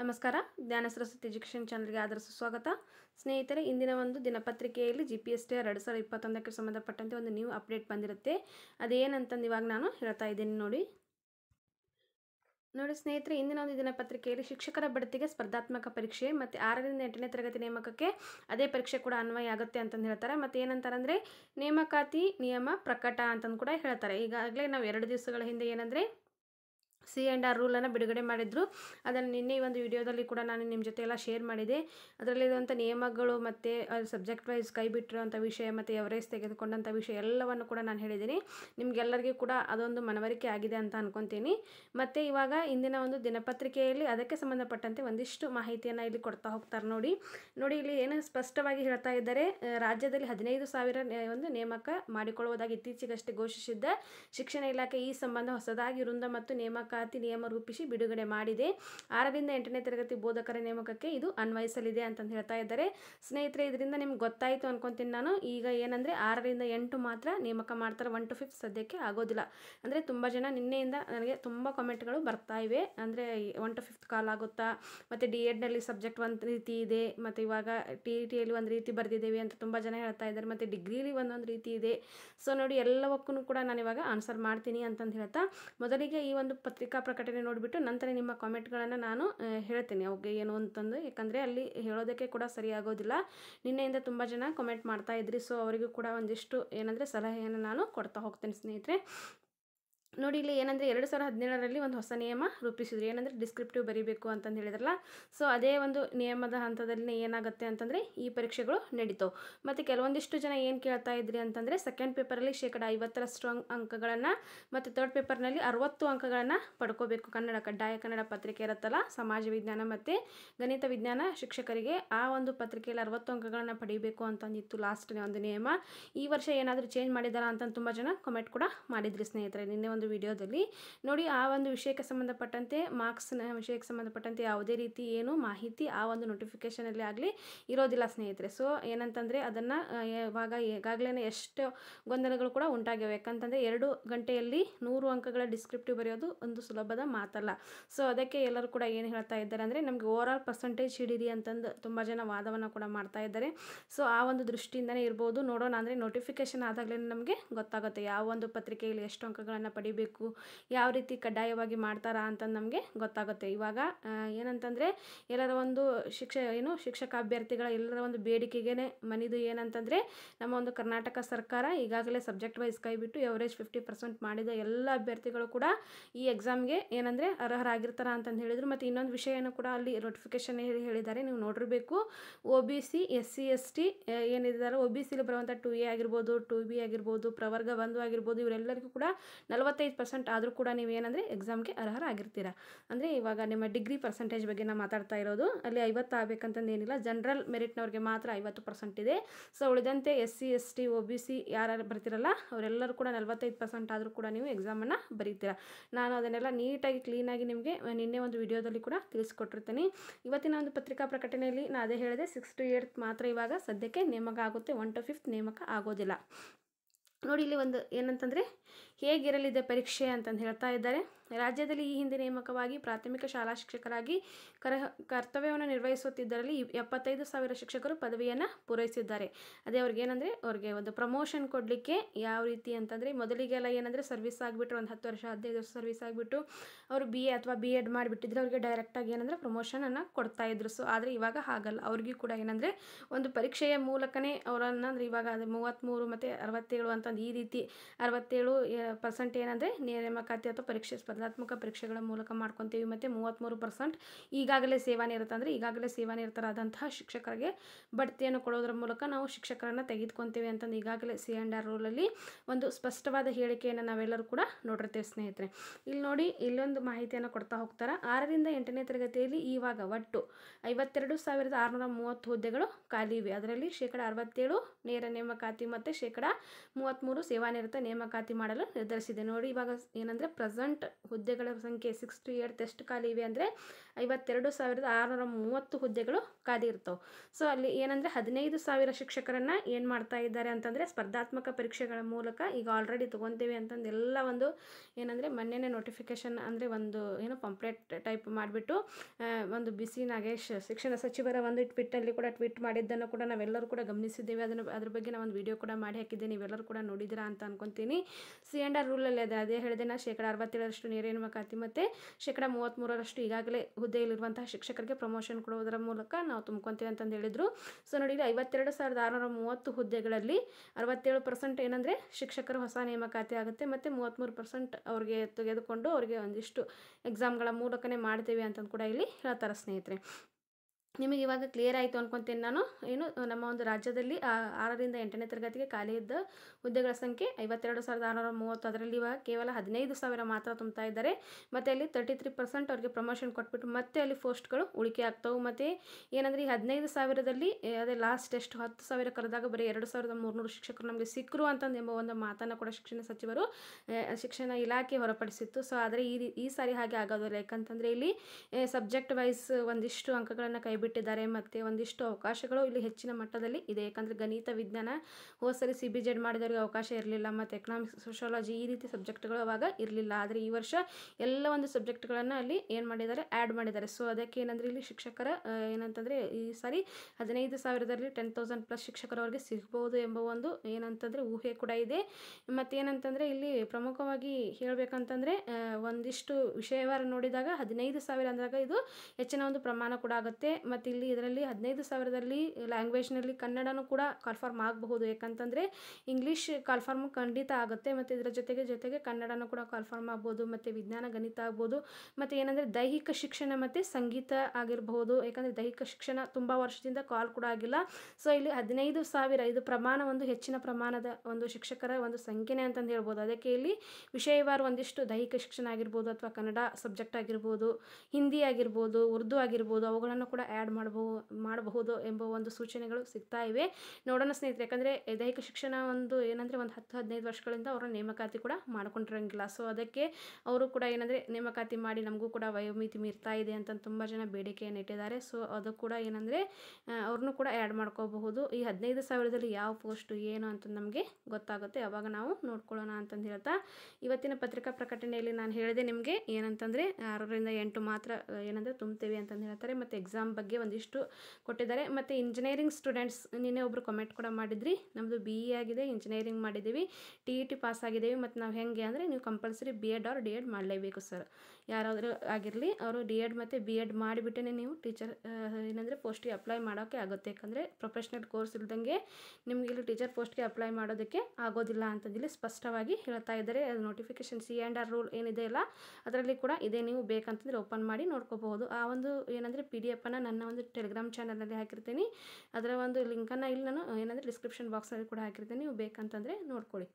ನಮಸ್ಕಾರ ಸರಸ್ವತಿ ಎಜುಕೇಷನ್ ಚಾನಲ್ಗೆ ಆದರ ಸುಸ್ವಾಗತ ಸ್ನೇಹಿತರೆ ಇಂದಿನ ಒಂದು ದಿನಪತ್ರಿಕೆಯಲ್ಲಿ ಜಿ ಪಿ ಎಸ್ ಟಿ ಎರಡು ಸಾವಿರದ ಇಪ್ಪತ್ತೊಂದಕ್ಕೆ ಸಂಬಂಧಪಟ್ಟಂತೆ ಒಂದು ನ್ಯೂ ಅಪ್ಡೇಟ್ ಬಂದಿರುತ್ತೆ ಅದೇನಂತಂದು ಇವಾಗ ನಾನು ಹೇಳ್ತಾ ಇದ್ದೀನಿ ನೋಡಿ ನೋಡಿ ಸ್ನೇಹಿತರೆ ಇಂದಿನ ಒಂದು ದಿನಪತ್ರಿಕೆಯಲ್ಲಿ ಶಿಕ್ಷಕರ ಬಡ್ತಿಗೆ ಸ್ಪರ್ಧಾತ್ಮಕ ಪರೀಕ್ಷೆ ಮತ್ತು ಆರರಿಂದ ಎಂಟನೇ ತರಗತಿ ನೇಮಕಕ್ಕೆ ಅದೇ ಪರೀಕ್ಷೆ ಕೂಡ ಅನ್ವಯ ಆಗುತ್ತೆ ಅಂತಂದು ಹೇಳ್ತಾರೆ ಮತ್ತು ಏನಂತಾರೆ ಅಂದರೆ ನೇಮಕಾತಿ ನಿಯಮ ಪ್ರಕಟ ಅಂತಂದು ಕೂಡ ಹೇಳ್ತಾರೆ ಈಗಾಗಲೇ ನಾವು ಎರಡು ದಿವಸಗಳ ಹಿಂದೆ ಏನಂದರೆ ಸಿ ಆ್ಯಂಡ್ ಆರ್ ರೂಲನ್ನು ಬಿಡುಗಡೆ ಮಾಡಿದರು ಅದನ್ನು ನಿನ್ನೆ ಈ ಒಂದು ವಿಡಿಯೋದಲ್ಲಿ ಕೂಡ ನಾನು ನಿಮ್ಮ ಜೊತೆ ಎಲ್ಲ ಶೇರ್ ಮಾಡಿದೆ ಅದರಲ್ಲಿರುವಂಥ ನಿಯಮಗಳು ಮತ್ತು ಸಬ್ಜೆಕ್ಟ್ ವೈಸ್ ಕೈ ಬಿಟ್ಟಿರುವಂಥ ವಿಷಯ ಮತ್ತು ಎವರೇಜ್ ತೆಗೆದುಕೊಂಡಂಥ ವಿಷಯ ಎಲ್ಲವನ್ನು ಕೂಡ ನಾನು ಹೇಳಿದ್ದೀನಿ ನಿಮಗೆಲ್ಲರಿಗೂ ಕೂಡ ಅದೊಂದು ಮನವರಿಕೆ ಆಗಿದೆ ಅಂತ ಅಂದ್ಕೊತೀನಿ ಮತ್ತು ಇವಾಗ ಇಂದಿನ ಒಂದು ದಿನಪತ್ರಿಕೆಯಲ್ಲಿ ಅದಕ್ಕೆ ಸಂಬಂಧಪಟ್ಟಂತೆ ಒಂದಿಷ್ಟು ಮಾಹಿತಿಯನ್ನು ಇಲ್ಲಿ ಕೊಡ್ತಾ ಹೋಗ್ತಾರೆ ನೋಡಿ ನೋಡಿ ಇಲ್ಲಿ ಏನು ಸ್ಪಷ್ಟವಾಗಿ ಹೇಳ್ತಾ ಇದ್ದಾರೆ ರಾಜ್ಯದಲ್ಲಿ ಹದಿನೈದು ಸಾವಿರ ಒಂದು ನೇಮಕ ಮಾಡಿಕೊಳ್ಳುವುದಾಗಿ ಇತ್ತೀಚೆಗಷ್ಟೇ ಘೋಷಿಸಿದ್ದ ಶಿಕ್ಷಣ ಇಲಾಖೆ ಈ ಸಂಬಂಧ ಹೊಸದಾಗಿ ವೃಂದ ಮತ್ತು ನೇಮಕ ನೇಮಕಾತಿ ನಿಯಮ ರೂಪಿಸಿ ಬಿಡುಗಡೆ ಮಾಡಿದೆ ಆರರಿಂದ ಎಂಟನೇ ತರಗತಿ ಬೋಧಕರ ನೇಮಕಕ್ಕೆ ಇದು ಅನ್ವಯಿಸಲಿದೆ ಅಂತಂದು ಹೇಳ್ತಾ ಇದ್ದಾರೆ ಸ್ನೇಹಿತರೆ ಇದರಿಂದ ನಿಮ್ಗೆ ಗೊತ್ತಾಯಿತು ಅನ್ಕೊತೀನಿ ನಾನು ಈಗ ಏನಂದರೆ ಆರರಿಂದ ಎಂಟು ಮಾತ್ರ ನೇಮಕ ಮಾಡ್ತಾರೆ ಒನ್ ಟು ಫಿಫ್ತ್ ಸದ್ಯಕ್ಕೆ ಆಗೋದಿಲ್ಲ ಅಂದರೆ ತುಂಬ ಜನ ನಿನ್ನೆಯಿಂದ ನನಗೆ ತುಂಬ ಕಮೆಂಟ್ಗಳು ಬರ್ತಾ ಇವೆ ಅಂದರೆ ಒನ್ ಟು ಫಿಫ್ತ್ ಕಾಲ್ ಆಗುತ್ತಾ ಮತ್ತು ಡಿ ಎಡ್ನಲ್ಲಿ ಸಬ್ಜೆಕ್ಟ್ ಒಂದು ರೀತಿ ಇದೆ ಮತ್ತು ಇವಾಗ ಟಿ ಇ ಟಿಯಲ್ಲಿ ಒಂದು ರೀತಿ ಬರೆದಿದ್ದೇವೆ ಅಂತ ತುಂಬ ಜನ ಹೇಳ್ತಾ ಇದ್ದಾರೆ ಮತ್ತು ಡಿಗ್ರಿಲಿ ಒಂದೊಂದು ರೀತಿ ಇದೆ ಸೊ ನೋಡಿ ಎಲ್ಲವಕ್ಕೂ ಕೂಡ ನಾನು ಇವಾಗ ಆನ್ಸರ್ ಮಾಡ್ತೀನಿ ಅಂತಂದು ಹೇಳ್ತಾ ಮೊದಲಿಗೆ ಈ ಒಂದು ಪತ್ರ ಪತ್ರಿಕಾ ಪ್ರಕಟಣೆ ನೋಡಿಬಿಟ್ಟು ನಂತರ ನಿಮ್ಮ ಕಾಮೆಂಟ್ಗಳನ್ನು ನಾನು ಹೇಳ್ತೀನಿ ಅವ್ಗೆ ಏನು ಅಂತಂದು ಯಾಕಂದರೆ ಅಲ್ಲಿ ಹೇಳೋದಕ್ಕೆ ಕೂಡ ಸರಿಯಾಗೋದಿಲ್ಲ ನಿನ್ನೆಯಿಂದ ತುಂಬ ಜನ ಕಾಮೆಂಟ್ ಮಾಡ್ತಾ ಇದ್ರಿ ಸೊ ಅವರಿಗೂ ಕೂಡ ಒಂದಿಷ್ಟು ಏನಂದರೆ ಸಲಹೆಯನ್ನು ನಾನು ಕೊಡ್ತಾ ಹೋಗ್ತೇನೆ ಸ್ನೇಹಿತರೆ ನೋಡಿ ಇಲ್ಲಿ ಏನಂದರೆ ಎರಡು ಸಾವಿರದ ಹದಿನೇಳರಲ್ಲಿ ಒಂದು ಹೊಸ ನಿಯಮ ರೂಪಿಸಿದ್ರು ಏನಂದರೆ ಡಿಸ್ಕ್ರಿಪ್ಟಿವ್ ಬರೀಬೇಕು ಅಂತಂದು ಹೇಳಿದ್ರಲ್ಲ ಸೊ ಅದೇ ಒಂದು ನಿಯಮದ ಹಂತದಲ್ಲಿ ಏನಾಗುತ್ತೆ ಅಂತಂದರೆ ಈ ಪರೀಕ್ಷೆಗಳು ನಡೀತಾವೆ ಮತ್ತು ಕೆಲವೊಂದಿಷ್ಟು ಜನ ಏನು ಕೇಳ್ತಾ ಇದ್ರಿ ಅಂತಂದರೆ ಸೆಕೆಂಡ್ ಪೇಪರಲ್ಲಿ ಶೇಕಡ ಐವತ್ತರಷ್ಟು ಅಂಕಗಳನ್ನು ಮತ್ತು ತರ್ಡ್ ಪೇಪರ್ನಲ್ಲಿ ಅರುವತ್ತು ಅಂಕಗಳನ್ನು ಪಡ್ಕೋಬೇಕು ಕನ್ನಡ ಕಡ್ಡಾಯ ಕನ್ನಡ ಪತ್ರಿಕೆ ಇರುತ್ತಲ್ಲ ಸಮಾಜ ವಿಜ್ಞಾನ ಮತ್ತು ಗಣಿತ ವಿಜ್ಞಾನ ಶಿಕ್ಷಕರಿಗೆ ಆ ಒಂದು ಪತ್ರಿಕೆಯಲ್ಲಿ ಅರವತ್ತು ಅಂಕಗಳನ್ನು ಪಡೀಬೇಕು ಅಂತಂದಿತ್ತು ಲಾಸ್ಟ್ ಒಂದು ನಿಯಮ ಈ ವರ್ಷ ಏನಾದರೂ ಚೇಂಜ್ ಮಾಡಿದಾರ ಅಂತ ತುಂಬ ಜನ ಕಮೆಂಟ್ ಕೂಡ ಮಾಡಿದ್ರಿ ಸ್ನೇಹಿತರೆ ನಿನ್ನೆ ಒಂದು ಒಂದು ವಿಡಿಯೋದಲ್ಲಿ ನೋಡಿ ಆ ಒಂದು ವಿಷಯಕ್ಕೆ ಸಂಬಂಧಪಟ್ಟಂತೆ ಮಾರ್ಕ್ಸ್ನ ವಿಷಯಕ್ಕೆ ಸಂಬಂಧಪಟ್ಟಂತೆ ಯಾವುದೇ ರೀತಿ ಏನು ಮಾಹಿತಿ ಆ ಒಂದು ನೋಟಿಫಿಕೇಷನಲ್ಲಿ ಆಗಲಿ ಇರೋದಿಲ್ಲ ಸ್ನೇಹಿತರೆ ಸೊ ಏನಂತಂದರೆ ಅದನ್ನು ಇವಾಗ ಈಗಾಗಲೇ ಎಷ್ಟು ಗೊಂದಲಗಳು ಕೂಡ ಉಂಟಾಗಿವೆ ಯಾಕಂತಂದರೆ ಎರಡು ಗಂಟೆಯಲ್ಲಿ ನೂರು ಅಂಕಗಳ ಡಿಸ್ಕ್ರಿಪ್ಟಿವ್ ಬರೆಯೋದು ಒಂದು ಸುಲಭದ ಮಾತಲ್ಲ ಸೊ ಅದಕ್ಕೆ ಎಲ್ಲರೂ ಕೂಡ ಏನು ಹೇಳ್ತಾ ಇದ್ದಾರೆ ಅಂದರೆ ನಮಗೆ ಓವರ್ ಆಲ್ ಪರ್ಸೆಂಟೇಜ್ ಹಿಡಿರಿ ಅಂತಂದು ತುಂಬ ಜನ ವಾದವನ್ನು ಕೂಡ ಮಾಡ್ತಾ ಇದ್ದಾರೆ ಸೊ ಆ ಒಂದು ದೃಷ್ಟಿಯಿಂದನೇ ಇರ್ಬೋದು ನೋಡೋಣ ಅಂದರೆ ನೋಟಿಫಿಕೇಶನ್ ಆದಾಗಲೇ ನಮಗೆ ಗೊತ್ತಾಗುತ್ತೆ ಯಾವ ಒಂದು ಪತ್ರಿಕೆಯಲ್ಲಿ ಎಷ್ಟು ಅಂಕಗಳನ್ನು ಪಡಿ ಬೇಕು ಯಾವ ರೀತಿ ಕಡ್ಡಾಯವಾಗಿ ಮಾಡ್ತಾರಾ ಅಂತ ನಮಗೆ ಗೊತ್ತಾಗುತ್ತೆ ಇವಾಗ ಏನಂತಂದರೆ ಎಲ್ಲರ ಒಂದು ಶಿಕ್ಷ ಏನು ಶಿಕ್ಷಕ ಅಭ್ಯರ್ಥಿಗಳ ಎಲ್ಲರ ಒಂದು ಬೇಡಿಕೆಗೇನೆ ಮನಿದು ಏನಂತಂದರೆ ನಮ್ಮ ಒಂದು ಕರ್ನಾಟಕ ಸರ್ಕಾರ ಈಗಾಗಲೇ ಸಬ್ಜೆಕ್ಟ್ ವೈಸ್ ಕೈಬಿಟ್ಟು ಎವರೇಜ್ ಫಿಫ್ಟಿ ಪರ್ಸೆಂಟ್ ಮಾಡಿದ ಎಲ್ಲ ಅಭ್ಯರ್ಥಿಗಳು ಕೂಡ ಈ ಎಕ್ಸಾಮ್ಗೆ ಏನಂದರೆ ಅರ್ಹರಾಗಿರ್ತಾರ ಅಂತಂದು ಹೇಳಿದರು ಮತ್ತು ಇನ್ನೊಂದು ವಿಷಯನೂ ಕೂಡ ಅಲ್ಲಿ ನೋಟಿಫಿಕೇಶನ್ ಹೇಳಿದ್ದಾರೆ ನೀವು ನೋಡಿರಬೇಕು O B C S C S T ಏನಿದ್ದಾರೆ ಒ ಬಿ ಸಿಲಿ ಬರುವಂಥ ಟು ಎ ಆಗಿರ್ಬೋದು ಟು ಬಿ ಆಗಿರ್ಬೋದು ಪ್ರವರ್ಗ ಒಂದು ಆಗಿರ್ಬೋದು ಇವರೆಲ್ಲರಿಗೂ ಕೂಡ ನಲವತ್ತೈದು ಇಪ್ಪತ್ತೈದು ಪರ್ಸೆಂಟ್ ಆದರೂ ಕೂಡ ನೀವು ಏನಂದರೆ ಎಕ್ಸಾಮ್ಗೆ ಅರ್ಹರಾಗಿರ್ತೀರ ಅಂದರೆ ಇವಾಗ ನಿಮ್ಮ ಡಿಗ್ರಿ ಪರ್ಸೆಂಟೇಜ್ ಬಗ್ಗೆ ನಾವು ಮಾತಾಡ್ತಾ ಇರೋದು ಅಲ್ಲಿ ಐವತ್ತು ಏನಿಲ್ಲ ಜನರಲ್ ಮೆರಿಟ್ನವ್ರಿಗೆ ಮಾತ್ರ ಐವತ್ತು ಪರ್ಸೆಂಟ್ ಇದೆ ಸೊ ಉಳಿದಂತೆ S C S T O B C ಯಾರು ಬರ್ತಿರಲ್ಲ ಅವರೆಲ್ಲರೂ ಕೂಡ ನಲವತ್ತೈದು ಪರ್ಸೆಂಟ್ ಆದರೂ ಕೂಡ ನೀವು ಎಕ್ಸಾಮನ್ನು ಬರೀತೀರ ನಾನು ಅದನ್ನೆಲ್ಲ ನೀಟಾಗಿ ಕ್ಲೀನಾಗಿ ನಿಮಗೆ ನಿನ್ನೆ ಒಂದು ವಿಡಿಯೋದಲ್ಲಿ ಕೂಡ ತಿಳಿಸ್ಕೊಟ್ಟಿರ್ತೀನಿ ಇವತ್ತಿನ ಒಂದು ಪತ್ರಿಕಾ ಪ್ರಕಟಣೆಯಲ್ಲಿ ನಾನು ಅದೇ ಹೇಳಿದೆ ಸಿಕ್ಸ್ ಟು ಏಯ್ಟ್ ಮಾತ್ರ ಇವಾಗ ಸದ್ಯಕ್ಕೆ ನೇಮಕ ಆಗುತ್ತೆ ಒನ್ ಟು ಫಿಫ್ತ್ ನೇಮಕ ಆಗೋದಿಲ್ಲ ನೋಡಿ ಇಲ್ಲಿ ಒಂದು ಏನಂತಂದರೆ ಹೇಗಿರಲಿದೆ ಪರೀಕ್ಷೆ ಅಂತಂದು ಹೇಳ್ತಾ ಇದ್ದಾರೆ ರಾಜ್ಯದಲ್ಲಿ ಈ ಹಿಂದೆ ನೇಮಕವಾಗಿ ಪ್ರಾಥಮಿಕ ಶಾಲಾ ಶಿಕ್ಷಕರಾಗಿ ಕರ ಕರ್ತವ್ಯವನ್ನು ನಿರ್ವಹಿಸುತ್ತಿದ್ದರಲ್ಲಿ ಎಪ್ಪತ್ತೈದು ಸಾವಿರ ಶಿಕ್ಷಕರು ಪದವಿಯನ್ನು ಪೂರೈಸಿದ್ದಾರೆ ಅದೇ ಅವ್ರಿಗೆ ಏನಂದರೆ ಅವ್ರಿಗೆ ಒಂದು ಪ್ರಮೋಷನ್ ಕೊಡಲಿಕ್ಕೆ ಯಾವ ರೀತಿ ಅಂತಂದರೆ ಮೊದಲಿಗೆಲ್ಲ ಏನಂದರೆ ಸರ್ವಿಸ್ ಆಗಿಬಿಟ್ರೆ ಒಂದು ಹತ್ತು ವರ್ಷ ಹದಿನೈದು ವರ್ಷ ಸರ್ವಿಸ್ ಆಗಿಬಿಟ್ಟು ಅವರು ಬಿ ಎ ಅಥವಾ ಬಿ ಎಡ್ ಮಾಡಿಬಿಟ್ಟಿದ್ರೆ ಅವ್ರಿಗೆ ಡೈರೆಕ್ಟಾಗಿ ಏನಂದರೆ ಪ್ರಮೋಷನನ್ನು ಇದ್ರು ಸೊ ಆದರೆ ಇವಾಗ ಹಾಗಲ್ಲ ಅವ್ರಿಗೂ ಕೂಡ ಏನಂದರೆ ಒಂದು ಪರೀಕ್ಷೆಯ ಮೂಲಕನೇ ಅವರನ್ನು ಅಂದರೆ ಇವಾಗ ಅದು ಮೂವತ್ತ್ಮೂರು ಮತ್ತು ಅರವತ್ತೇಳು ಅಂತಂದು ಈ ರೀತಿ ಅರವತ್ತೇಳು ಪರ್ಸೆಂಟ್ ಏನಂದರೆ ನೇಮಕಾತಿ ಅಥವಾ ಪರೀಕ್ಷೆ ಸ್ಪರ್ಧೆ ಸ್ಪರ್ಧಾತ್ಮಕ ಪರೀಕ್ಷೆಗಳ ಮೂಲಕ ಮಾಡ್ಕೊತೀವಿ ಮತ್ತು ಮೂವತ್ತ್ಮೂರು ಪರ್ಸೆಂಟ್ ಈಗಾಗಲೇ ಸೇವಾನಿರತ ಅಂದರೆ ಈಗಾಗಲೇ ಸೇವಾನಿರತರಾದಂತಹ ಶಿಕ್ಷಕರಿಗೆ ಬಡ್ತಿಯನ್ನು ಕೊಡೋದ್ರ ಮೂಲಕ ನಾವು ಶಿಕ್ಷಕರನ್ನು ತೆಗೆದುಕೊತೀವಿ ಅಂತಂದು ಈಗಾಗಲೇ ಸಿ ಆ್ಯಂಡ್ ಆರ್ ರೂಲಲ್ಲಿ ಒಂದು ಸ್ಪಷ್ಟವಾದ ಹೇಳಿಕೆಯನ್ನು ನಾವೆಲ್ಲರೂ ಕೂಡ ನೋಡಿರ್ತೇವೆ ಸ್ನೇಹಿತರೆ ಇಲ್ಲಿ ನೋಡಿ ಇಲ್ಲೊಂದು ಮಾಹಿತಿಯನ್ನು ಕೊಡ್ತಾ ಹೋಗ್ತಾರೆ ಆರರಿಂದ ಎಂಟನೇ ತರಗತಿಯಲ್ಲಿ ಇವಾಗ ಒಟ್ಟು ಐವತ್ತೆರಡು ಸಾವಿರದ ಆರುನೂರ ಮೂವತ್ತು ಹುದ್ದೆಗಳು ಖಾಲಿ ಇವೆ ಅದರಲ್ಲಿ ಶೇಕಡಾ ಅರವತ್ತೇಳು ನೇರ ನೇಮಕಾತಿ ಮತ್ತು ಶೇಕಡ ಮೂವತ್ತ್ಮೂರು ಸೇವಾನಿರತ ನೇಮಕಾತಿ ಮಾಡಲು ನಿರ್ಧರಿಸಿದೆ ನೋಡಿ ಇವಾಗ ಏನಂದರೆ ಪ್ರೆಸೆಂಟ್ ಹುದ್ದೆಗಳ ಸಂಖ್ಯೆ ಟು ಏಟ್ ಎಷ್ಟು ಖಾಲಿ ಇವೆ ಅಂದರೆ ಐವತ್ತೆರಡು ಸಾವಿರದ ಆರುನೂರ ಮೂವತ್ತು ಹುದ್ದೆಗಳು ಖಾಲಿ ಇರ್ತವೆ ಸೊ ಅಲ್ಲಿ ಏನಂದರೆ ಹದಿನೈದು ಸಾವಿರ ಶಿಕ್ಷಕರನ್ನು ಏನು ಮಾಡ್ತಾ ಇದ್ದಾರೆ ಅಂತಂದರೆ ಸ್ಪರ್ಧಾತ್ಮಕ ಪರೀಕ್ಷೆಗಳ ಮೂಲಕ ಈಗ ಆಲ್ರೆಡಿ ತೊಗೊತೇವೆ ಅಂತಂದು ಎಲ್ಲ ಒಂದು ಏನಂದರೆ ಮೊನ್ನೆನೇ ನೋಟಿಫಿಕೇಶನ್ ಅಂದರೆ ಒಂದು ಏನು ಪಂಪ್ಲೆಟ್ ಟೈಪ್ ಮಾಡಿಬಿಟ್ಟು ಒಂದು ಬಿಸಿ ನಾಗೇಶ್ ಶಿಕ್ಷಣ ಸಚಿವರ ಒಂದು ಟ್ವಿಟ್ಟಲ್ಲಿ ಕೂಡ ಟ್ವೀಟ್ ಮಾಡಿದ್ದನ್ನು ಕೂಡ ನಾವೆಲ್ಲರೂ ಕೂಡ ಗಮನಿಸಿದ್ದೇವೆ ಅದನ್ನು ಅದ್ರ ಬಗ್ಗೆ ನಾವು ಒಂದು ವಿಡಿಯೋ ಕೂಡ ಮಾಡಿ ಹಾಕಿದ್ದೀನಿ ನೀವೆಲ್ಲರೂ ಕೂಡ ನೋಡಿದ್ದೀರಾ ಅಂತ ಅನ್ಕೊತೀನಿ ಸಿ ಎಂಡ್ ಆರ್ ರೂಲಲ್ಲಿ ಅದೇ ಹೇಳಿದೆ ನಾ ಶೇಕಡ ಅರವತ್ತೇಳರಷ್ಟು ನೇಮಕಾತಿ ಮತ್ತು ಶೇಕಡ ಮೂವತ್ತ್ಮೂರರಷ್ಟು ಈಗಾಗಲೇ ಹುದ್ದೆಯಲ್ಲಿರುವಂತಹ ಶಿಕ್ಷಕರಿಗೆ ಪ್ರಮೋಷನ್ ಕೊಡುವುದರ ಮೂಲಕ ನಾವು ತುಂಬ್ಕೊತೀವಿ ಅಂತಂದು ಹೇಳಿದರು ಸೊ ನೋಡಿ ಇಲ್ಲಿ ಐವತ್ತೆರಡು ಸಾವಿರದ ಆರುನೂರ ಮೂವತ್ತು ಹುದ್ದೆಗಳಲ್ಲಿ ಅರವತ್ತೇಳು ಪರ್ಸೆಂಟ್ ಏನಂದರೆ ಶಿಕ್ಷಕರು ಹೊಸ ನೇಮಕಾತಿ ಆಗುತ್ತೆ ಮತ್ತು ಮೂವತ್ತ್ಮೂರು ಪರ್ಸೆಂಟ್ ಅವ್ರಿಗೆ ತೆಗೆದುಕೊಂಡು ಅವರಿಗೆ ಒಂದಿಷ್ಟು ಎಕ್ಸಾಮ್ಗಳ ಮೂಲಕನೇ ಮಾಡ್ತೀವಿ ಅಂತಂದು ಕೂಡ ಇಲ್ಲಿ ಹೇಳ್ತಾರೆ ಸ್ನೇಹಿತರೆ ನಿಮಗೆ ಇವಾಗ ಕ್ಲಿಯರ್ ಆಯಿತು ಅನ್ಕೊತೀನಿ ನಾನು ಏನು ನಮ್ಮ ಒಂದು ರಾಜ್ಯದಲ್ಲಿ ಆರರಿಂದ ಎಂಟನೇ ತರಗತಿಗೆ ಖಾಲಿ ಇದ್ದ ಹುದ್ದೆಗಳ ಸಂಖ್ಯೆ ಐವತ್ತೆರಡು ಸಾವಿರದ ಆರುನೂರ ಮೂವತ್ತು ಅದರಲ್ಲಿ ಇವಾಗ ಕೇವಲ ಹದಿನೈದು ಸಾವಿರ ಮಾತ್ರ ತುಂಬ್ತಾ ಇದ್ದಾರೆ ಮತ್ತು ಅಲ್ಲಿ ತರ್ಟಿ ತ್ರೀ ಪರ್ಸೆಂಟ್ ಅವ್ರಿಗೆ ಪ್ರಮೋಷನ್ ಕೊಟ್ಬಿಟ್ಟು ಮತ್ತೆ ಅಲ್ಲಿ ಪೋಸ್ಟ್ಗಳು ಉಳಿಕೆ ಆಗ್ತವೆ ಮತ್ತು ಏನಂದರೆ ಈ ಹದಿನೈದು ಸಾವಿರದಲ್ಲಿ ಅದೇ ಲಾಸ್ಟ್ ಎಷ್ಟು ಹತ್ತು ಸಾವಿರ ಕರೆದಾಗ ಬರೀ ಎರಡು ಸಾವಿರದ ಮೂರುನೂರು ಶಿಕ್ಷಕರು ನಮಗೆ ಸಿಕ್ಕರು ಅಂತಂದು ಎಂಬ ಒಂದು ಮಾತನ್ನು ಕೂಡ ಶಿಕ್ಷಣ ಸಚಿವರು ಶಿಕ್ಷಣ ಇಲಾಖೆ ಹೊರಪಡಿಸಿತ್ತು ಸೊ ಆದರೆ ಈ ಈ ಸಾರಿ ಹಾಗೆ ಆಗೋದಿಲ್ಲ ಯಾಕಂತಂದರೆ ಇಲ್ಲಿ ಸಬ್ಜೆಕ್ಟ್ ವೈಸ್ ಒಂದಿಷ್ಟು ಅಂಕಗಳನ್ನು ಕೈ ಬಿಟ್ಟಿದ್ದಾರೆ ಮತ್ತು ಒಂದಿಷ್ಟು ಅವಕಾಶಗಳು ಇಲ್ಲಿ ಹೆಚ್ಚಿನ ಮಟ್ಟದಲ್ಲಿ ಇದೆ ಯಾಕಂದರೆ ಗಣಿತ ವಿಜ್ಞಾನ ಹೋದ ಸರಿ ಸಿ ಬಿ ಜೆಡ್ ಮಾಡಿದವರಿಗೆ ಅವಕಾಶ ಇರಲಿಲ್ಲ ಮತ್ತು ಎಕನಾಮಿಕ್ಸ್ ಸೋಷಿಯಾಲಜಿ ಈ ರೀತಿ ಸಬ್ಜೆಕ್ಟ್ಗಳು ಅವಾಗ ಇರಲಿಲ್ಲ ಆದರೆ ಈ ವರ್ಷ ಎಲ್ಲ ಒಂದು ಸಬ್ಜೆಕ್ಟ್ಗಳನ್ನು ಅಲ್ಲಿ ಏನು ಮಾಡಿದ್ದಾರೆ ಆ್ಯಡ್ ಮಾಡಿದ್ದಾರೆ ಸೊ ಅದಕ್ಕೆ ಏನಂದರೆ ಇಲ್ಲಿ ಶಿಕ್ಷಕರ ಏನಂತಂದರೆ ಈ ಸಾರಿ ಹದಿನೈದು ಸಾವಿರದಲ್ಲಿ ಟೆನ್ ತೌಸಂಡ್ ಪ್ಲಸ್ ಶಿಕ್ಷಕರವರಿಗೆ ಸಿಗ್ಬೋದು ಎಂಬ ಒಂದು ಏನಂತಂದರೆ ಊಹೆ ಕೂಡ ಇದೆ ಮತ್ತೇನಂತಂದರೆ ಇಲ್ಲಿ ಪ್ರಮುಖವಾಗಿ ಹೇಳಬೇಕಂತಂದರೆ ಒಂದಿಷ್ಟು ವಿಷಯವಾರ ನೋಡಿದಾಗ ಹದಿನೈದು ಸಾವಿರ ಅಂದಾಗ ಇದು ಹೆಚ್ಚಿನ ಒಂದು ಪ್ರಮಾಣ ಕೂಡ ಆಗುತ್ತೆ ಮತ್ತು ಇಲ್ಲಿ ಇದರಲ್ಲಿ ಹದಿನೈದು ಸಾವಿರದಲ್ಲಿ ಲ್ಯಾಂಗ್ವೇಜ್ನಲ್ಲಿ ಕನ್ನಡನೂ ಕೂಡ ಕಾಲ್ಫಾರ್ಮ್ ಆಗಬಹುದು ಯಾಕಂತಂದರೆ ಇಂಗ್ಲೀಷ್ ಕನ್ಫರ್ಮ್ ಖಂಡಿತ ಆಗುತ್ತೆ ಮತ್ತು ಇದರ ಜೊತೆಗೆ ಜೊತೆಗೆ ಕನ್ನಡನೂ ಕೂಡ ಕಾಲ್ಫಾರ್ಮ್ ಆಗ್ಬೋದು ಮತ್ತು ವಿಜ್ಞಾನ ಗಣಿತ ಆಗ್ಬೋದು ಮತ್ತು ಏನಂದರೆ ದೈಹಿಕ ಶಿಕ್ಷಣ ಮತ್ತು ಸಂಗೀತ ಆಗಿರಬಹುದು ಯಾಕಂದರೆ ದೈಹಿಕ ಶಿಕ್ಷಣ ತುಂಬ ವರ್ಷದಿಂದ ಕಾಲ್ ಕೂಡ ಆಗಿಲ್ಲ ಸೊ ಇಲ್ಲಿ ಹದಿನೈದು ಸಾವಿರ ಇದು ಪ್ರಮಾಣ ಒಂದು ಹೆಚ್ಚಿನ ಪ್ರಮಾಣದ ಒಂದು ಶಿಕ್ಷಕರ ಒಂದು ಸಂಖ್ಯೆನೇ ಅಂತಂದು ಹೇಳ್ಬೋದು ಅದಕ್ಕೆ ಇಲ್ಲಿ ವಿಷಯವಾರು ಒಂದಿಷ್ಟು ದೈಹಿಕ ಶಿಕ್ಷಣ ಆಗಿರ್ಬೋದು ಅಥವಾ ಕನ್ನಡ ಸಬ್ಜೆಕ್ಟ್ ಆಗಿರ್ಬೋದು ಹಿಂದಿ ಆಗಿರ್ಬೋದು ಉರ್ದು ಆಗಿರ್ಬೋದು ಅವುಗಳನ್ನು ಕೂಡ ಆ್ಯಡ್ ಆ್ಯಡ್ ಮಾಡಬಹುದು ಮಾಡಬಹುದು ಎಂಬ ಒಂದು ಸೂಚನೆಗಳು ಸಿಗ್ತಾ ಇವೆ ನೋಡೋಣ ಸ್ನೇಹಿತರೆ ಯಾಕಂದರೆ ದೈಹಿಕ ಶಿಕ್ಷಣ ಒಂದು ಏನಂದರೆ ಒಂದು ಹತ್ತು ಹದಿನೈದು ವರ್ಷಗಳಿಂದ ಅವರ ನೇಮಕಾತಿ ಕೂಡ ಮಾಡ್ಕೊಂಡಿರೋಂಗಿಲ್ಲ ಸೊ ಅದಕ್ಕೆ ಅವರು ಕೂಡ ಏನಂದರೆ ನೇಮಕಾತಿ ಮಾಡಿ ನಮಗೂ ಕೂಡ ವಯೋಮಿತಿ ಮೀರ್ತಾ ಇದೆ ಅಂತ ತುಂಬ ಜನ ಬೇಡಿಕೆಯನ್ನು ಇಟ್ಟಿದ್ದಾರೆ ಸೊ ಅದು ಕೂಡ ಏನಂದರೆ ಅವ್ರನ್ನೂ ಕೂಡ ಆ್ಯಡ್ ಮಾಡ್ಕೋಬಹುದು ಈ ಹದಿನೈದು ಸಾವಿರದಲ್ಲಿ ಯಾವ ಪೋಸ್ಟು ಏನು ಅಂತ ನಮಗೆ ಗೊತ್ತಾಗುತ್ತೆ ಅವಾಗ ನಾವು ನೋಡ್ಕೊಳ್ಳೋಣ ಅಂತಂದು ಹೇಳ್ತಾ ಇವತ್ತಿನ ಪತ್ರಿಕಾ ಪ್ರಕಟಣೆಯಲ್ಲಿ ನಾನು ಹೇಳಿದೆ ನಿಮಗೆ ಏನಂತಂದರೆ ಆರರಿಂದ ಎಂಟು ಮಾತ್ರ ಏನಂದರೆ ತುಂಬ್ತೇವೆ ಅಂತಂದು ಹೇಳ್ತಾರೆ ಮತ್ತು ಎಕ್ಸಾಮ್ ಬಗ್ಗೆ ಬಗ್ಗೆ ಒಂದಿಷ್ಟು ಕೊಟ್ಟಿದ್ದಾರೆ ಮತ್ತು ಇಂಜಿನಿಯರಿಂಗ್ ಸ್ಟೂಡೆಂಟ್ಸ್ ನಿನ್ನೆ ಒಬ್ಬರು ಕಮೆಂಟ್ ಕೂಡ ಮಾಡಿದ್ರಿ ನಮ್ಮದು ಬಿ ಇ e ಆಗಿದೆ ಇಂಜಿನಿಯರಿಂಗ್ ಮಾಡಿದ್ದೀವಿ ಟಿ ಇ ಟಿ ಪಾಸ್ ಆಗಿದ್ದೀವಿ ಮತ್ತು ನಾವು ಹೆಂಗೆ ಅಂದರೆ ನೀವು compulsory B Ed or D Ed ಮಾಡಲೇಬೇಕು ಸರ್ ಯಾರಾದರೂ ಆಗಿರಲಿ ಅವರು ಡಿ ಎಡ್ ಮತ್ತು ಬಿ ಎಡ್ ಮಾಡಿಬಿಟ್ಟೇ ನೀವು ಟೀಚರ್ ಏನಂದರೆ ಪೋಸ್ಟಿಗೆ ಅಪ್ಲೈ ಮಾಡೋಕ್ಕೆ ಆಗುತ್ತೆ ಯಾಕಂದರೆ ಪ್ರೊಫೆಷ್ನಲ್ ಕೋರ್ಸ್ ಇಲ್ದಂಗೆ ನಿಮಗೆ ಇಲ್ಲಿ ಟೀಚರ್ ಪೋಸ್ಟ್ಗೆ ಅಪ್ಲೈ ಮಾಡೋದಕ್ಕೆ ಆಗೋದಿಲ್ಲ ಅಂತಂದಿಲ್ಲಿ ಸ್ಪಷ್ಟವಾಗಿ ಹೇಳ್ತಾ ಇದ್ದಾರೆ ಅದು notification C and R rule ಏನಿದೆ ಅಲ್ಲ ಅದರಲ್ಲಿ ಕೂಡ ಇದೇ ನೀವು ಬೇಕಂತಂದರೆ ಓಪನ್ ಮಾಡಿ ನೋಡ್ಕೋಬಹುದು ಆ ಒಂದು ಏನಂದರೆ ಪಿ ಡಿ ಎಫನ್ನು ನನ್ನ ಒಂದು ಟೆಲಿಗ್ರಾಮ್ ಚಾನಲಲ್ಲಿ ಹಾಕಿರ್ತೀನಿ ಅದರ ಒಂದು ಲಿಂಕನ್ನು ಇಲ್ಲಿ ನಾನು ಏನಂದರೆ ಡಿಸ್ಕ್ರಿಪ್ಷನ್ ಬಾಕ್ಸಲ್ಲಿ ಕೂಡ ಹಾಕಿರ್ತೀನಿ ನೀವು ಬೇಕಂತಂದರೆ ನೋಡ್ಕೊಳ್ಳಿ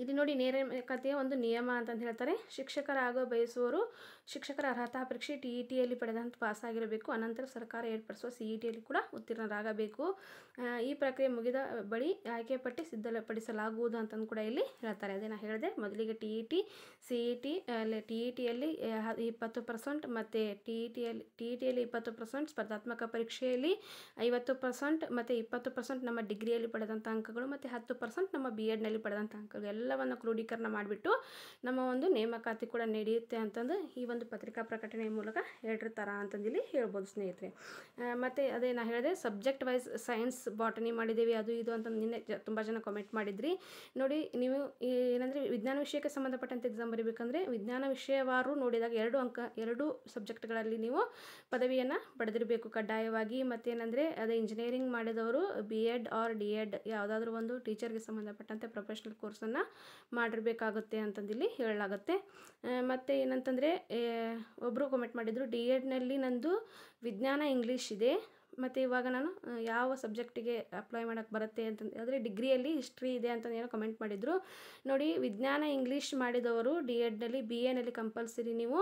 ಇಲ್ಲಿ ನೋಡಿ ಕಥೆಯ ಒಂದು ನಿಯಮ ಅಂತಂದು ಹೇಳ್ತಾರೆ ಶಿಕ್ಷಕರಾಗೋ ಬಯಸುವವರು ಶಿಕ್ಷಕರ ಅರ್ಹತಾ ಪರೀಕ್ಷೆ ಟಿ ಇ ಟಿಯಲ್ಲಿ ಪಡೆದಂತ ಆಗಿರಬೇಕು ಅನಂತರ ಸರ್ಕಾರ ಏರ್ಪಡಿಸುವ ಸಿ ಇ ಟಿಯಲ್ಲಿ ಕೂಡ ಉತ್ತೀರ್ಣರಾಗಬೇಕು ಈ ಪ್ರಕ್ರಿಯೆ ಮುಗಿದ ಬಳಿ ಆಯ್ಕೆ ಪಟ್ಟಿ ಸಿದ್ಧಪಡಿಸಲಾಗುವುದು ಅಂತಂದು ಕೂಡ ಇಲ್ಲಿ ಹೇಳ್ತಾರೆ ಅದೇ ನಾನು ಹೇಳಿದೆ ಮೊದಲಿಗೆ T E T C E T ಅಲ್ಲಿ ಟಿ ಇ ಟಿಯಲ್ಲಿ ಇಪ್ಪತ್ತು ಪರ್ಸೆಂಟ್ ಮತ್ತು ಟಿ ಇ ಟಿಯಲ್ಲಿ ಟಿ ಇ ಟಿಯಲ್ಲಿ ಇಪ್ಪತ್ತು ಪರ್ಸೆಂಟ್ ಸ್ಪರ್ಧಾತ್ಮಕ ಪರೀಕ್ಷೆಯಲ್ಲಿ ಐವತ್ತು ಪರ್ಸೆಂಟ್ ಮತ್ತು ಇಪ್ಪತ್ತು ಪರ್ಸೆಂಟ್ ನಮ್ಮ ಡಿಗ್ರಿಯಲ್ಲಿ ಪಡೆದಂಥ ಅಂಕಗಳು ಮತ್ತು ಹತ್ತು ಪರ್ಸೆಂಟ್ ನಮ್ಮ ಬಿ ಎಡ್ನಲ್ಲಿ ಪಡೆದಂಥ ಅಂಕಗಳು ಎಲ್ಲ ಎಲ್ಲವನ್ನು ಕ್ರೋಢೀಕರಣ ಮಾಡಿಬಿಟ್ಟು ನಮ್ಮ ಒಂದು ನೇಮಕಾತಿ ಕೂಡ ನಡೆಯುತ್ತೆ ಅಂತಂದು ಈ ಒಂದು ಪತ್ರಿಕಾ ಪ್ರಕಟಣೆ ಮೂಲಕ ಹೇಳಿರ್ತಾರ ಇಲ್ಲಿ ಹೇಳ್ಬೋದು ಸ್ನೇಹಿತರೆ ಮತ್ತು ಅದೇ ನಾ ಹೇಳಿದೆ ಸಬ್ಜೆಕ್ಟ್ ವೈಸ್ ಸೈನ್ಸ್ ಬಾಟನಿ ಮಾಡಿದ್ದೀವಿ ಅದು ಇದು ಅಂತ ನಿನ್ನೆ ತುಂಬ ಜನ ಕಾಮೆಂಟ್ ಮಾಡಿದ್ರಿ ನೋಡಿ ನೀವು ಏನಂದರೆ ವಿಜ್ಞಾನ ವಿಷಯಕ್ಕೆ ಸಂಬಂಧಪಟ್ಟಂತೆ ಎಕ್ಸಾಮ್ ಬರೀಬೇಕಂದ್ರೆ ವಿಜ್ಞಾನ ವಿಷಯವಾರು ನೋಡಿದಾಗ ಎರಡು ಅಂಕ ಎರಡು ಸಬ್ಜೆಕ್ಟ್ಗಳಲ್ಲಿ ನೀವು ಪದವಿಯನ್ನು ಪಡೆದಿರಬೇಕು ಕಡ್ಡಾಯವಾಗಿ ಮತ್ತೇನೆಂದರೆ ಅದೇ ಇಂಜಿನಿಯರಿಂಗ್ ಮಾಡಿದವರು B Ed or D Ed ಯಾವುದಾದ್ರೂ ಒಂದು ಟೀಚರ್ಗೆ ಸಂಬಂಧಪಟ್ಟಂತೆ ಪ್ರೊಫೆಷ್ನಲ್ ಕೋರ್ಸನ್ನು ಮಾಡಿರಬೇಕಾಗುತ್ತೆ ಅಂತಂದಿಲ್ಲಿ ಹೇಳಲಾಗುತ್ತೆ ಮತ್ತು ಏನಂತಂದರೆ ಒಬ್ಬರು ಕಮೆಂಟ್ ಮಾಡಿದರು ಡಿ ಎಡ್ನಲ್ಲಿ ನಂದು ವಿಜ್ಞಾನ ಇಂಗ್ಲೀಷ್ ಇದೆ ಮತ್ತು ಇವಾಗ ನಾನು ಯಾವ ಸಬ್ಜೆಕ್ಟಿಗೆ ಅಪ್ಲೈ ಮಾಡೋಕೆ ಬರುತ್ತೆ ಅಂತ ಅಂದರೆ ಡಿಗ್ರಿಯಲ್ಲಿ ಹಿಸ್ಟ್ರಿ ಇದೆ ಅಂತ ಏನೋ ಕಮೆಂಟ್ ಮಾಡಿದರು ನೋಡಿ ವಿಜ್ಞಾನ ಇಂಗ್ಲೀಷ್ ಮಾಡಿದವರು ಡಿ ಎಡ್ನಲ್ಲಿ ಬಿ ಎನಲ್ಲಿ ಕಂಪಲ್ಸರಿ ನೀವು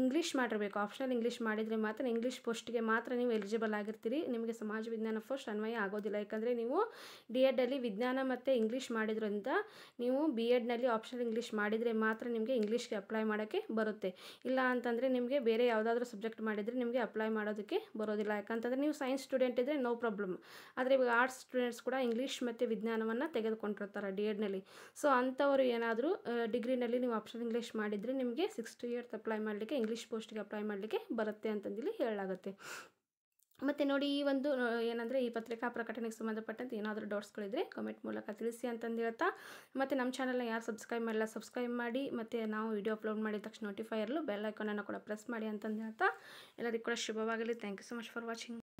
ಇಂಗ್ಲೀಷ್ ಮಾಡಿರಬೇಕು ಆಪ್ಷನಲ್ ಇಂಗ್ಲೀಷ್ ಮಾಡಿದರೆ ಮಾತ್ರ ಇಂಗ್ಲೀಷ್ ಪೋಸ್ಟ್ಗೆ ಮಾತ್ರ ನೀವು ಎಲಿಜಿಬಲ್ ಆಗಿರ್ತೀರಿ ನಿಮಗೆ ಸಮಾಜ ವಿಜ್ಞಾನ ಪೋಸ್ಟ್ ಅನ್ವಯ ಆಗೋದಿಲ್ಲ ಯಾಕಂದರೆ ನೀವು ಡಿ ಎಡ್ಡಲ್ಲಿ ವಿಜ್ಞಾನ ಮತ್ತು ಇಂಗ್ಲೀಷ್ ಮಾಡಿದ್ರಿಂದ ನೀವು ಬಿ ಎಡ್ನಲ್ಲಿ ಆಪ್ಷನಲ್ ಇಂಗ್ಲೀಷ್ ಮಾಡಿದರೆ ಮಾತ್ರ ನಿಮಗೆ ಇಂಗ್ಲೀಷ್ಗೆ ಅಪ್ಲೈ ಮಾಡೋಕ್ಕೆ ಬರುತ್ತೆ ಇಲ್ಲ ಅಂತಂದರೆ ನಿಮಗೆ ಬೇರೆ ಯಾವುದಾದ್ರೂ ಸಬ್ಜೆಕ್ಟ್ ಮಾಡಿದರೆ ನಿಮಗೆ ಅಪ್ಲೈ ಮಾಡೋದಕ್ಕೆ ಬರೋದಿಲ್ಲ ಯಾಕಂತಂದರೆ ನೀವು ಸೈನ್ಸ್ ಸ್ಟೂಡೆಂಟ್ ಇದ್ದರೆ ನೋ ಪ್ರಾಬ್ಲಮ್ ಆದರೆ ಇವಾಗ ಆರ್ಟ್ಸ್ ಸ್ಟೂಡೆಂಟ್ಸ್ ಕೂಡ ಇಂಗ್ಲೀಷ್ ಮತ್ತು ವಿಜ್ಞಾನವನ್ನು ತೆಗೆದುಕೊಂಡಿರ್ತಾರೆ ಡಿ ಎಡ್ನಲ್ಲಿ ಸೊ ಅಂಥವರು ಏನಾದರೂ ಡಿಗ್ರಿನಲ್ಲಿ ನೀವು ಆಪ್ಷನ್ ಇಂಗ್ಲೀಷ್ ಮಾಡಿದರೆ ನಿಮಗೆ ಸಿಕ್ಸ್ಟಿ ಇಯರ್ಸ್ ಅಪ್ಲೈ ಮಾಡಲಿಕ್ಕೆ ಇಂಗ್ಲೀಷ್ ಪೋಸ್ಟಿಗೆ ಅಪ್ಲೈ ಮಾಡಲಿಕ್ಕೆ ಬರುತ್ತೆ ಅಂತಂದಿಲ್ಲಿ ಹೇಳಲಾಗುತ್ತೆ ಮತ್ತು ನೋಡಿ ಈ ಒಂದು ಏನಂದರೆ ಈ ಪತ್ರಿಕಾ ಪ್ರಕಟಣೆಗೆ ಸಂಬಂಧಪಟ್ಟಂತೆ ಏನಾದರೂ ಡೌಟ್ಸ್ಗಳಿದ್ರೆ ಕಮೆಂಟ್ ಮೂಲಕ ತಿಳಿಸಿ ಅಂತಂದು ಹೇಳ್ತಾ ಮತ್ತು ನಮ್ಮ ಚಾನಲ್ನ ಯಾರು ಸಬ್ಸ್ಕ್ರೈಬ್ ಮಾಡಿಲ್ಲ ಸಬ್ಸ್ಕ್ರೈಬ್ ಮಾಡಿ ಮತ್ತು ನಾವು ವೀಡಿಯೋ ಅಪ್ಲೋಡ್ ಮಾಡಿದ ತಕ್ಷಣ ನೋಟಿಫೈ ಇರಲು ಬೆಲ್ ಐಕಾನನ್ನು ಕೂಡ ಪ್ರೆಸ್ ಮಾಡಿ ಅಂತಂದು ಹೇಳ್ತಾ ಎಲ್ಲರಿಗೂ ಕೂಡ ಶುಭವಾಗಲಿ thank you so much for watching